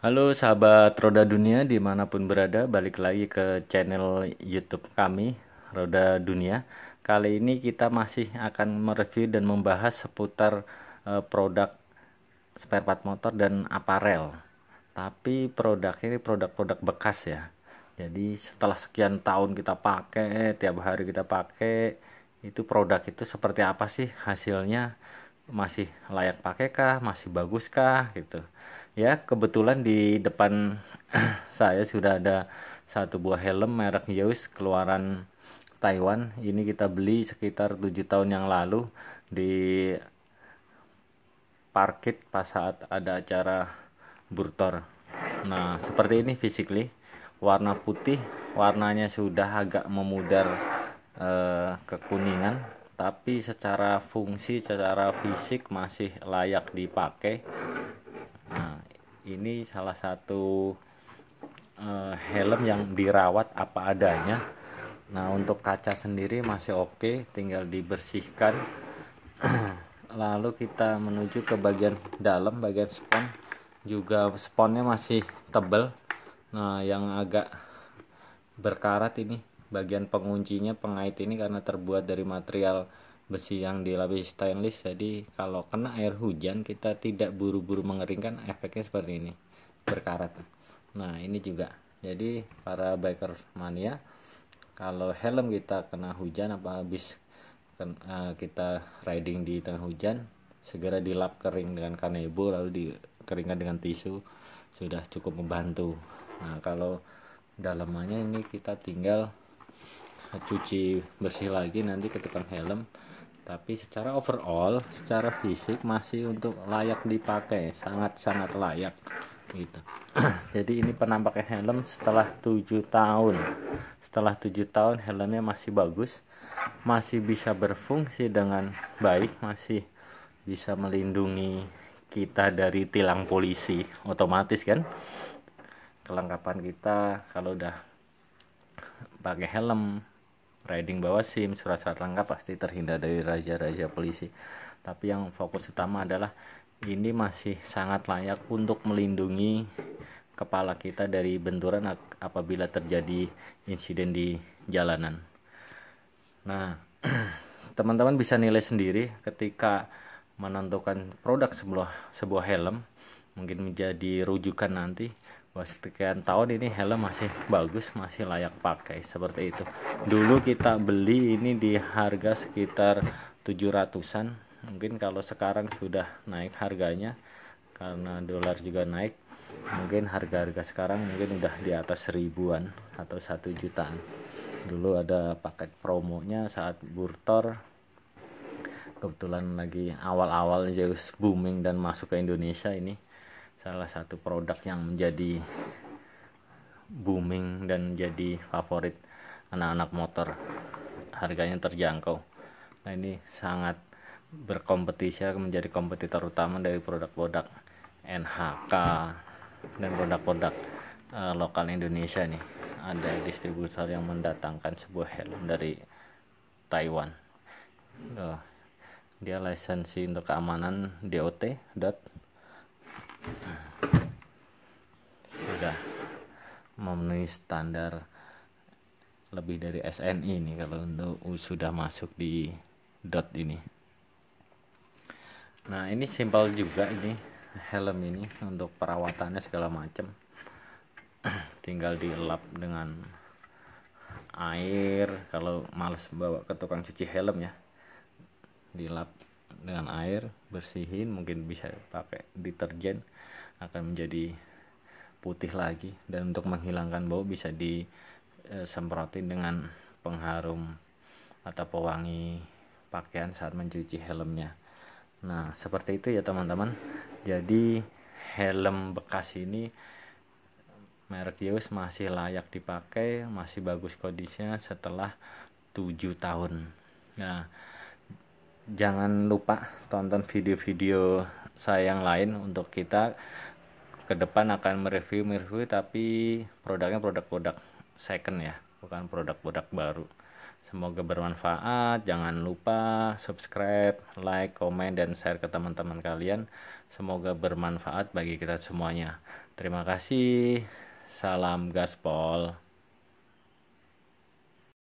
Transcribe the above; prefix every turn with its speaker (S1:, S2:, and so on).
S1: Halo sahabat Roda Dunia dimanapun berada, balik lagi ke channel YouTube kami Roda Dunia. Kali ini kita masih akan mereview dan membahas seputar uh, produk spare part motor dan aparel. Tapi produk ini produk-produk bekas ya. Jadi setelah sekian tahun kita pakai, tiap hari kita pakai, itu produk itu seperti apa sih hasilnya? Masih layak pakai kah? Masih bagus kah? Gitu ya kebetulan di depan saya sudah ada satu buah helm merek Yeus keluaran Taiwan ini kita beli sekitar tujuh tahun yang lalu di parkit pas saat ada acara burtor nah seperti ini physically warna putih warnanya sudah agak memudar eh, kekuningan tapi secara fungsi secara fisik masih layak dipakai ini salah satu uh, helm yang dirawat apa adanya nah untuk kaca sendiri masih oke okay, tinggal dibersihkan lalu kita menuju ke bagian dalam bagian spon juga sponnya masih tebel nah yang agak berkarat ini bagian penguncinya pengait ini karena terbuat dari material besi yang dilapisi stainless jadi kalau kena air hujan kita tidak buru-buru mengeringkan efeknya seperti ini berkarat nah ini juga jadi para biker mania kalau helm kita kena hujan apa habis kena, eh, kita riding di tengah hujan segera dilap kering dengan kanebo lalu dikeringkan dengan tisu sudah cukup membantu nah kalau dalamannya ini kita tinggal cuci bersih lagi nanti ke helm tapi secara overall secara fisik masih untuk layak dipakai sangat-sangat layak gitu jadi ini penampakan helm setelah tujuh tahun setelah tujuh tahun helmnya masih bagus masih bisa berfungsi dengan baik masih bisa melindungi kita dari tilang polisi otomatis kan kelengkapan kita kalau udah pakai helm riding bawah SIM, surat-surat lengkap pasti terhindar dari raja-raja polisi. Tapi yang fokus utama adalah ini masih sangat layak untuk melindungi kepala kita dari benturan apabila terjadi insiden di jalanan. Nah, teman-teman bisa nilai sendiri ketika menentukan produk sebuah sebuah helm mungkin menjadi rujukan nanti bahwa sekian tahun ini helm masih bagus masih layak pakai seperti itu dulu kita beli ini di harga sekitar 700an mungkin kalau sekarang sudah naik harganya karena dolar juga naik mungkin harga-harga sekarang mungkin udah di atas ribuan atau satu jutaan dulu ada paket promonya saat burtor kebetulan lagi awal-awal Zeus booming dan masuk ke Indonesia ini salah satu produk yang menjadi booming dan menjadi favorit anak-anak motor harganya terjangkau nah ini sangat berkompetisi menjadi kompetitor utama dari produk-produk NHK dan produk-produk uh, lokal Indonesia nih ada distributor yang mendatangkan sebuah helm dari Taiwan uh, dia lisensi untuk keamanan dot sudah memenuhi standar lebih dari SNI ini kalau untuk sudah masuk di dot ini nah ini simpel juga ini helm ini untuk perawatannya segala macam tinggal dilap dengan air kalau males bawa ke tukang cuci helm ya dilap dengan air bersihin mungkin bisa pakai deterjen akan menjadi putih lagi dan untuk menghilangkan bau bisa disemprotin dengan pengharum atau pewangi pakaian saat mencuci helmnya nah seperti itu ya teman-teman jadi helm bekas ini merek Yeus masih layak dipakai masih bagus kondisinya setelah 7 tahun nah jangan lupa tonton video-video saya yang lain untuk kita ke depan akan mereview mereview tapi produknya produk-produk second ya bukan produk-produk baru semoga bermanfaat jangan lupa subscribe like comment, dan share ke teman-teman kalian semoga bermanfaat bagi kita semuanya terima kasih salam gaspol